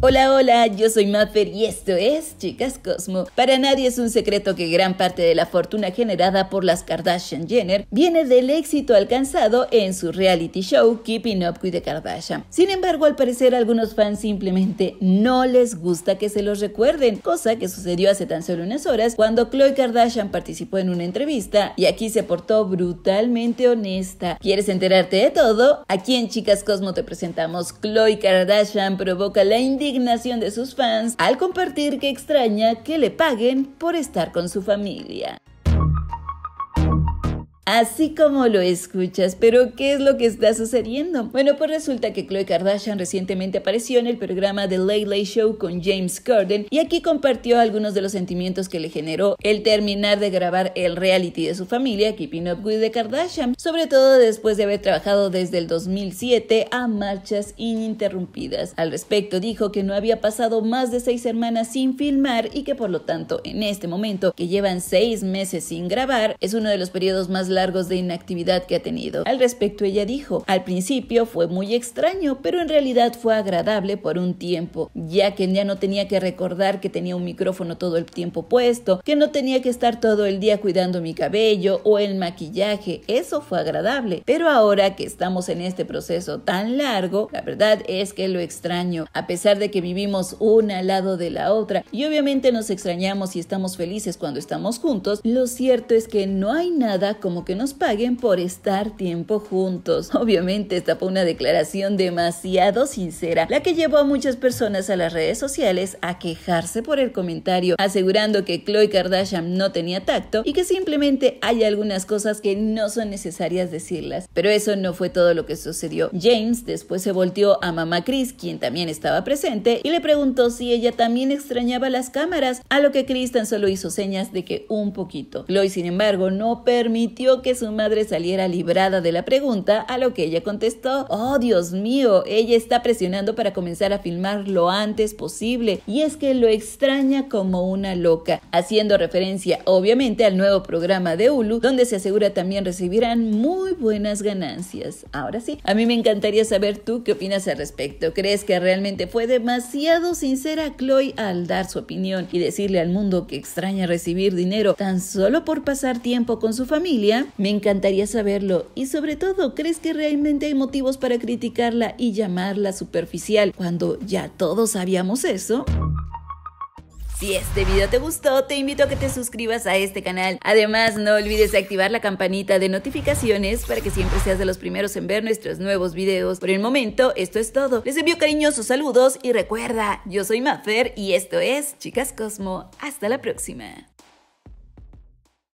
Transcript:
Hola, hola, yo soy Maffer y esto es Chicas Cosmo. Para nadie es un secreto que gran parte de la fortuna generada por las Kardashian Jenner viene del éxito alcanzado en su reality show Keeping Up with the Kardashian. Sin embargo, al parecer algunos fans simplemente no les gusta que se los recuerden, cosa que sucedió hace tan solo unas horas cuando Khloe Kardashian participó en una entrevista y aquí se portó brutalmente honesta. ¿Quieres enterarte de todo? Aquí en Chicas Cosmo te presentamos Khloe Kardashian provoca la indignación indignación de sus fans al compartir que extraña que le paguen por estar con su familia así como lo escuchas. Pero, ¿qué es lo que está sucediendo? Bueno, pues resulta que Khloe Kardashian recientemente apareció en el programa The Late Late Show con James Corden y aquí compartió algunos de los sentimientos que le generó el terminar de grabar el reality de su familia, Keeping Up With The Kardashian, sobre todo después de haber trabajado desde el 2007 a marchas ininterrumpidas. Al respecto, dijo que no había pasado más de seis semanas sin filmar y que por lo tanto, en este momento, que llevan seis meses sin grabar, es uno de los periodos más largos largos de inactividad que ha tenido. Al respecto ella dijo, al principio fue muy extraño, pero en realidad fue agradable por un tiempo, ya que ya no tenía que recordar que tenía un micrófono todo el tiempo puesto, que no tenía que estar todo el día cuidando mi cabello o el maquillaje, eso fue agradable, pero ahora que estamos en este proceso tan largo, la verdad es que lo extraño, a pesar de que vivimos una al lado de la otra y obviamente nos extrañamos y estamos felices cuando estamos juntos, lo cierto es que no hay nada como que nos paguen por estar tiempo juntos. Obviamente esta fue una declaración demasiado sincera, la que llevó a muchas personas a las redes sociales a quejarse por el comentario, asegurando que Chloe Kardashian no tenía tacto y que simplemente hay algunas cosas que no son necesarias decirlas. Pero eso no fue todo lo que sucedió. James después se volteó a mamá Chris, quien también estaba presente, y le preguntó si ella también extrañaba las cámaras, a lo que Chris tan solo hizo señas de que un poquito. Chloe, sin embargo, no permitió que su madre saliera librada de la pregunta, a lo que ella contestó, oh Dios mío, ella está presionando para comenzar a filmar lo antes posible, y es que lo extraña como una loca, haciendo referencia obviamente al nuevo programa de Hulu, donde se asegura también recibirán muy buenas ganancias. Ahora sí, a mí me encantaría saber tú qué opinas al respecto. ¿Crees que realmente fue demasiado sincera Chloe al dar su opinión y decirle al mundo que extraña recibir dinero tan solo por pasar tiempo con su familia? Me encantaría saberlo y sobre todo, ¿crees que realmente hay motivos para criticarla y llamarla superficial cuando ya todos sabíamos eso? Si este video te gustó, te invito a que te suscribas a este canal. Además, no olvides activar la campanita de notificaciones para que siempre seas de los primeros en ver nuestros nuevos videos. Por el momento, esto es todo. Les envío cariñosos saludos y recuerda, yo soy Mafer y esto es Chicas Cosmo. Hasta la próxima.